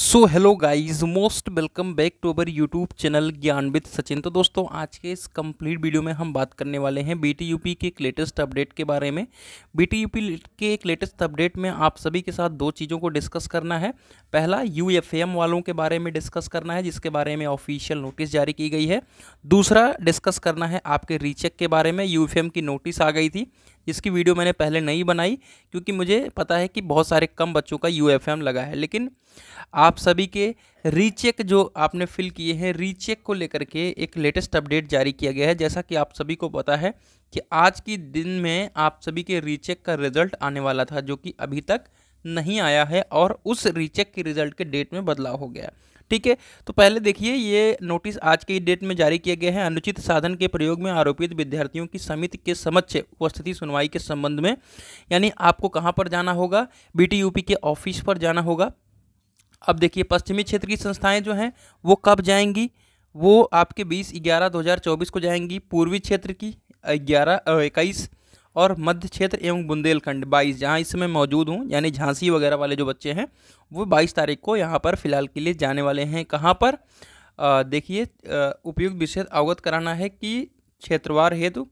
so hello guys most welcome back to our YouTube channel Gyan with Sachin तो दोस्तों आज के इस कंप्लीट वीडियो में हम बात करने वाले हैं बी टी के एक लेटेस्ट अपडेट के बारे में बी टी के एक लेटेस्ट अपडेट में आप सभी के साथ दो चीज़ों को डिस्कस करना है पहला यू वालों के बारे में डिस्कस करना है जिसके बारे में ऑफिशियल नोटिस जारी की गई है दूसरा डिस्कस करना है आपके रीचेक के बारे में यू की नोटिस आ गई थी जिसकी वीडियो मैंने पहले नहीं बनाई क्योंकि मुझे पता है कि बहुत सारे कम बच्चों का यू लगा है लेकिन आप सभी के रीचेक जो आपने फिल किए हैं रीचेक को लेकर के एक लेटेस्ट अपडेट जारी किया गया है जैसा कि आप सभी को पता है कि आज के दिन में आप सभी के रीचेक का रिजल्ट आने वाला था जो कि अभी तक नहीं आया है और उस रीचेक के रिजल्ट के डेट में बदलाव हो गया ठीक है तो पहले देखिए ये नोटिस आज के डेट में जारी किया गया है अनुचित साधन के प्रयोग में आरोपित विद्यार्थियों की समिति के समक्ष उपस्थिति सुनवाई के संबंध में यानी आपको कहाँ पर जाना होगा बी के ऑफिस पर जाना होगा अब देखिए पश्चिमी क्षेत्र की संस्थाएं जो हैं वो कब जाएंगी वो आपके बीस ग्यारह दो को जाएंगी पूर्वी क्षेत्र की ग्यारह इक्कीस और मध्य क्षेत्र एवं बुंदेलखंड बाईस जहाँ इस समय मौजूद हूँ यानी झांसी वगैरह वाले जो बच्चे हैं वो बाईस तारीख को यहाँ पर फ़िलहाल के लिए जाने वाले हैं कहाँ पर देखिए उपयुक्त विषय अवगत कराना है कि क्षेत्रवार हेतु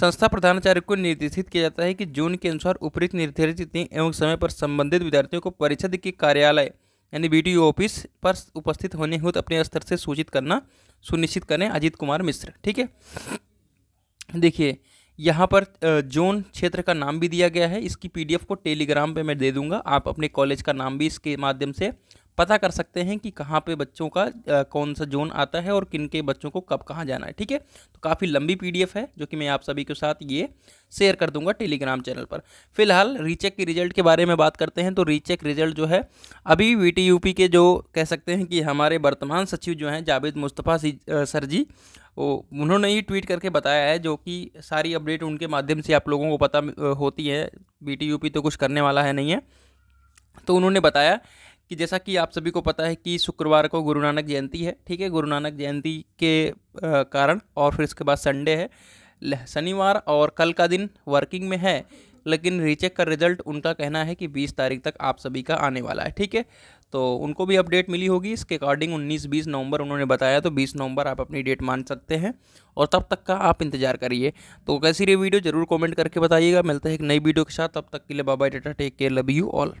संस्था प्रधानाचार्य को निर्देशित किया जाता है कि जून के अनुसार उपरीत निर्धारित तिथि एवं समय पर संबंधित विद्यार्थियों को परिषद के कार्यालय यानी बी ऑफिस पर उपस्थित होने हेतु अपने स्तर से सूचित करना सुनिश्चित करें अजित कुमार मिश्र ठीक है देखिए यहाँ पर जोन क्षेत्र का नाम भी दिया गया है इसकी पीडीएफ को टेलीग्राम पे मैं दे दूंगा आप अपने कॉलेज का नाम भी इसके माध्यम से पता कर सकते हैं कि कहाँ पे बच्चों का आ, कौन सा जोन आता है और किन के बच्चों को कब कहाँ जाना है ठीक है तो काफ़ी लंबी पीडीएफ है जो कि मैं आप सभी के साथ ये शेयर कर दूंगा टेलीग्राम चैनल पर फिलहाल रीचेक के रिजल्ट के बारे में बात करते हैं तो रीचेक रिजल्ट जो है अभी वी के जो कह सकते हैं कि हमारे वर्तमान सचिव जो हैं जावेद मुस्तफ़ा सर जी वो उन्होंने ही ट्वीट करके बताया है जो कि सारी अपडेट उनके माध्यम से आप लोगों को पता होती है बी तो कुछ करने वाला है नहीं है तो उन्होंने बताया कि जैसा कि आप सभी को पता है कि शुक्रवार को गुरु नानक जयंती है ठीक है गुरु नानक जयंती के कारण और फिर इसके बाद संडे है शनिवार और कल का दिन वर्किंग में है लेकिन रीचेक का रिजल्ट उनका कहना है कि 20 तारीख तक आप सभी का आने वाला है ठीक है तो उनको भी अपडेट मिली होगी इसके अकॉर्डिंग 19-20 नवंबर उन्होंने बताया तो 20 नवंबर आप अपनी डेट मान सकते हैं और तब तक का आप इंतजार करिए तो कैसी रही वीडियो जरूर कमेंट करके बताइएगा मिलते हैं एक नई वीडियो के साथ तब तक के लिए बाबा डाटा take care love you all